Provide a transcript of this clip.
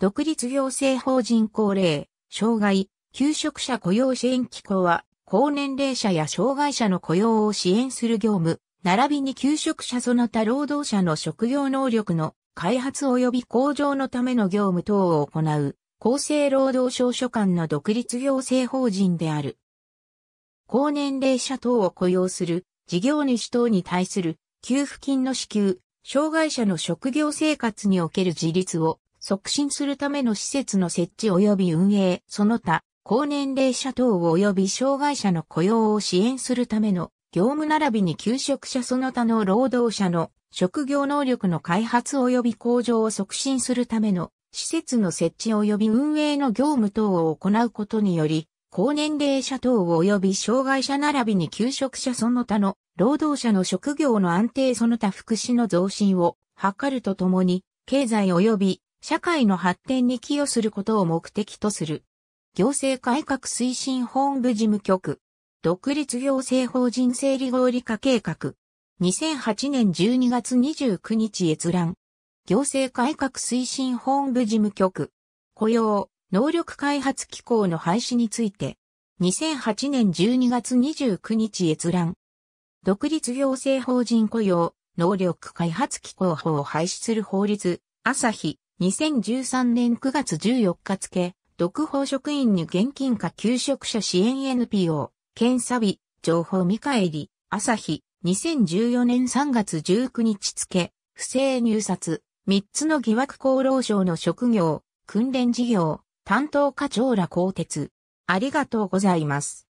独立行政法人高齢、障害、求職者雇用支援機構は、高年齢者や障害者の雇用を支援する業務、並びに求職者その他労働者の職業能力の開発及び向上のための業務等を行う、厚生労働省所管の独立行政法人である。高年齢者等を雇用する事業主等に対する給付金の支給、障害者の職業生活における自立を促進するための施設の設置及び運営、その他、高年齢者等及び障害者の雇用を支援するための業務並びに求職者その他の労働者の職業能力の開発及び向上を促進するための施設の設置及び運営の業務等を行うことにより、高年齢者等及び障害者並びに求職者その他の労働者の職業の安定その他福祉の増進を図るとともに、経済及び社会の発展に寄与することを目的とする。行政改革推進本部事務局。独立行政法人整理合理化計画。2008年12月29日閲覧。行政改革推進本部事務局。雇用、能力開発機構の廃止について。2008年12月29日閲覧。独立行政法人雇用、能力開発機構法を廃止する法律、朝日、2013年9月14日付、独法職員に現金化給食者支援 NPO、検査日、情報見返り、朝日、2014年3月19日付、不正入札、3つの疑惑厚労省の職業、訓練事業、担当課長ら更迭。ありがとうございます。